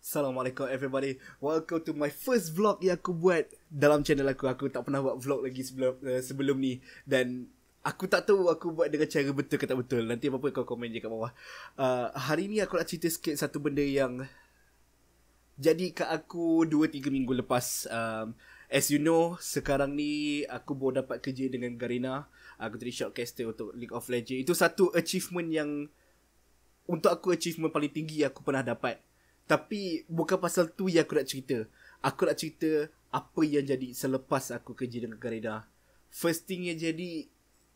Assalamualaikum everybody Welcome to my first vlog yang aku buat Dalam channel aku Aku tak pernah buat vlog lagi sebelum uh, sebelum ni Dan aku tak tahu aku buat dengan cara betul ke tak betul Nanti apa-apa kau komen je kat bawah uh, Hari ni aku nak cerita sikit satu benda yang Jadi kat aku 2-3 minggu lepas um, As you know sekarang ni aku baru dapat kerja dengan Garena uh, Aku jadi shortcaster untuk League of Legends Itu satu achievement yang Untuk aku achievement paling tinggi yang aku pernah dapat tapi bukan pasal tu yang aku nak cerita. Aku nak cerita apa yang jadi selepas aku kerja dengan Karida. First thing yang jadi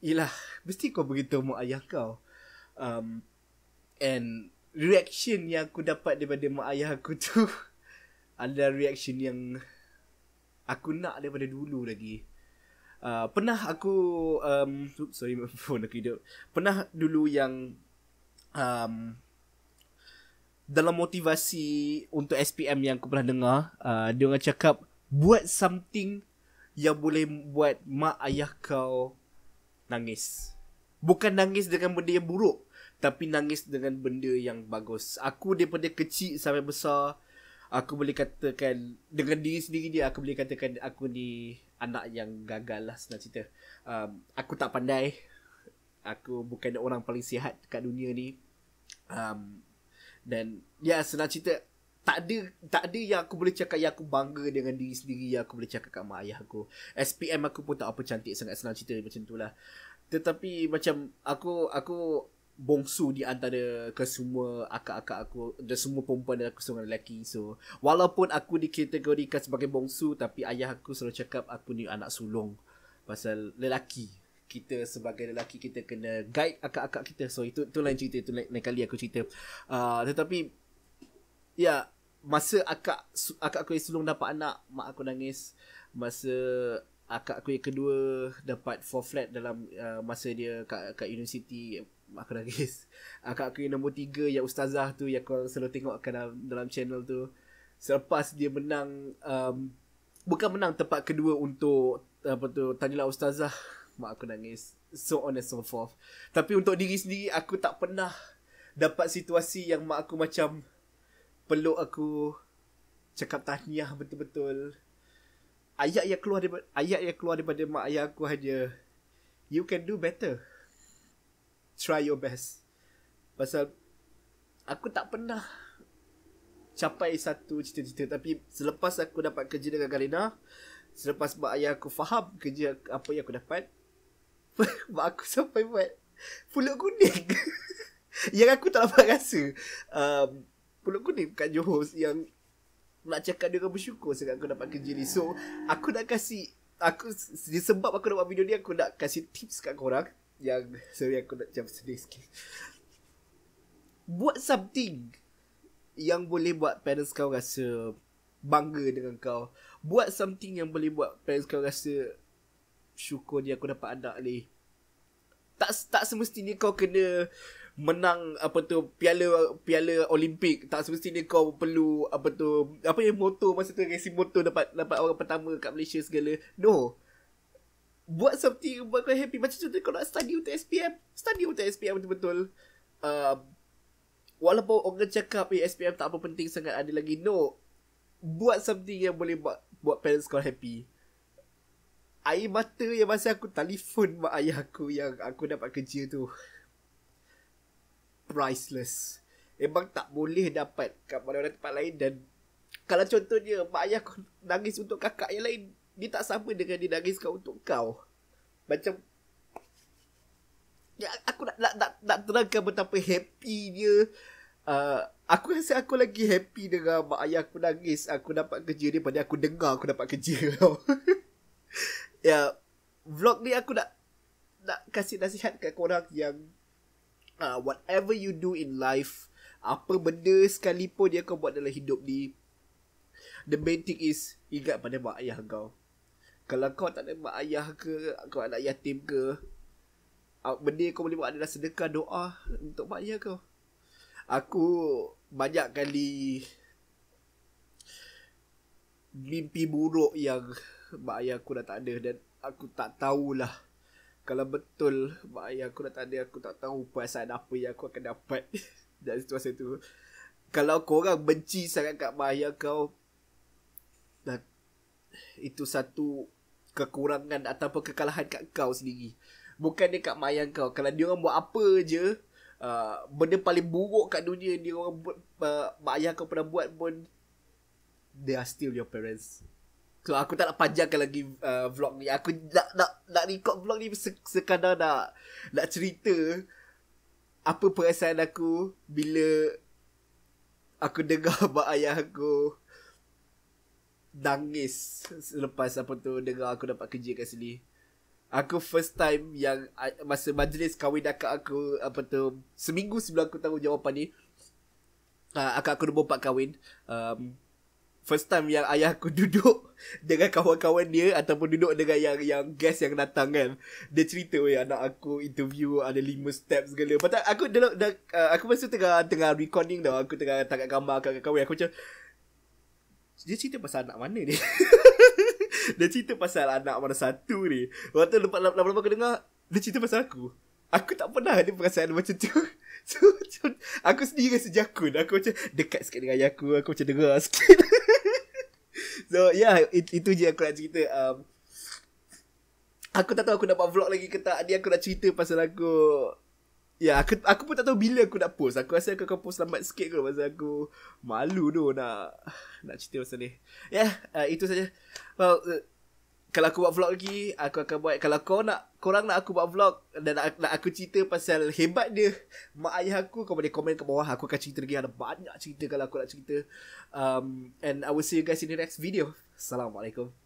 ialah mesti kau beritahu mak ayah kau. Um, and reaction yang aku dapat daripada mak ayah aku tu adalah reaction yang aku nak daripada dulu lagi. Uh, pernah aku um, sorry phone aku hidup. Pernah dulu yang um, dalam motivasi untuk SPM yang aku pernah dengar, uh, dia orang cakap buat something yang boleh buat mak ayah kau nangis. Bukan nangis dengan benda yang buruk, tapi nangis dengan benda yang bagus. Aku daripada kecil sampai besar, aku boleh katakan dengan diri sendiri dia aku boleh katakan aku ni anak yang gagal lah senang cerita. Um, aku tak pandai. Aku bukan orang paling sihat kat dunia ni. Um, dan Ya yeah, senang cerita Tak ada Tak ada yang aku boleh cakap Yang aku bangga dengan diri sendiri Yang aku boleh cakap kat mak ayah aku SPM aku pun tak apa cantik sangat Senang cerita macam tu lah Tetapi macam Aku Aku bongsu di antara ke akak-akak aku dan semua perempuan dan aku semua lelaki so walaupun aku dikategorikan sebagai bongsu tapi ayah aku selalu cakap aku ni anak sulung pasal lelaki kita sebagai lelaki kita kena guide akak-akak kita so itu tu lain cerita tu lain, lain kali aku cerita uh, tetapi ya yeah, masa akak akak aku yang sulung dapat anak mak aku nangis masa akak aku yang kedua dapat four flat dalam uh, masa dia kat, kat universiti aku nangis akak aku yang nombor tiga yang ustazah tu yang kau selalu tengok dalam, dalam channel tu selepas dia menang um, bukan menang tempat kedua untuk apa tu tanyalah ustazah mak aku nangis so on and so forth tapi untuk diri sendiri aku tak pernah dapat situasi yang mak aku macam peluk aku cakap tahniah betul-betul ayat yang keluar daripada ayat yang keluar daripada mak ayah aku hanya you can do better try your best pasal aku tak pernah capai satu cita-cita tapi selepas aku dapat kerja dengan Galina selepas mak ayah aku faham kerja apa yang aku dapat mak aku sampai buat pulut kuning yang aku tak dapat rasa um, pulut kuning kat Johor yang nak cakap dia orang bersyukur sebab aku dapat kerja ni so aku nak kasih aku sebab aku nak buat video ni aku nak kasih tips kat korang yang sorry aku nak jump sedih sikit buat something yang boleh buat parents kau rasa bangga dengan kau buat something yang boleh buat parents kau rasa syukur dia aku dapat anak ni. Tak tak semestinya kau kena menang apa tu piala piala Olimpik. Tak semestinya kau perlu apa tu apa yang motor masa tu racing motor dapat dapat orang pertama kat Malaysia segala. No. Buat something buat kau happy macam contoh kau nak study untuk SPM. Study untuk SPM betul-betul. Uh, walaupun orang cakap eh, SPM tak apa penting sangat ada lagi. No. Buat something yang boleh buat buat parents kau happy air mata yang masa aku telefon mak ayah aku yang aku dapat kerja tu priceless emang tak boleh dapat kat mana-mana tempat lain dan kalau contohnya mak ayah aku nangis untuk kakak yang lain dia tak sama dengan dia nangis kau untuk kau macam ya aku nak nak nak, nak terangkan betapa happy dia uh, aku rasa aku lagi happy dengan mak ayah aku nangis aku dapat kerja daripada aku dengar aku dapat kerja tau Ya, yeah, vlog ni aku nak nak kasih nasihat kat korang yang uh, whatever you do in life, apa benda sekalipun dia kau buat dalam hidup ni, the main thing is ingat pada mak ayah kau. Kalau kau tak ada mak ayah ke, kau anak yatim ke, uh, benda kau boleh buat adalah sedekah doa untuk mak ayah kau. Aku banyak kali mimpi buruk yang mak ayah aku dah tak ada dan aku tak tahulah kalau betul mak ayah aku dah tak ada aku tak tahu perasaan apa yang aku akan dapat dari situasi tu kalau korang benci sangat kat mak ayah kau dan itu satu kekurangan atau kekalahan kat kau sendiri bukan kat mak ayah kau kalau dia orang buat apa je uh, benda paling buruk kat dunia dia orang buat uh, mak ayah kau pernah buat pun they are still your parents So aku tak nak panjangkan lagi uh, vlog ni. Aku nak nak nak record vlog ni sekadar nak nak cerita apa perasaan aku bila aku dengar mak ayah aku nangis selepas apa tu dengar aku dapat kerja kat sini. Aku first time yang uh, masa majlis kahwin akak aku apa tu seminggu sebelum aku tahu jawapan ni. Uh, akak aku nombor empat kahwin. Um, first time yang ayah aku duduk dengan kawan-kawan dia ataupun duduk dengan yang yang guest yang datang kan dia cerita weh anak aku interview ada lima steps segala patut aku dulu uh, aku masa tengah tengah recording tau aku tengah tangkap gambar kat kawan aku macam dia cerita pasal anak mana ni dia cerita pasal anak mana satu ni waktu lama-lama aku dengar dia cerita pasal aku aku tak pernah ada perasaan macam tu So, aku sendiri rasa jakun Aku macam dekat sikit dengan ayah aku Aku macam dengar sikit So yeah it, Itu je aku nak cerita um, Aku tak tahu aku dapat vlog lagi ke tak Ni aku nak cerita pasal aku Ya yeah, aku, aku pun tak tahu bila aku nak post Aku rasa aku akan post lambat sikit kot Pasal aku Malu tu nak Nak cerita pasal ni Ya yeah, uh, itu saja Well uh, kalau aku buat vlog lagi aku akan buat kalau kau nak korang nak aku buat vlog dan nak, nak aku cerita pasal hebat dia mak ayah aku kau boleh komen kat bawah aku akan cerita lagi ada banyak cerita kalau aku nak cerita um, and I will see you guys in the next video Assalamualaikum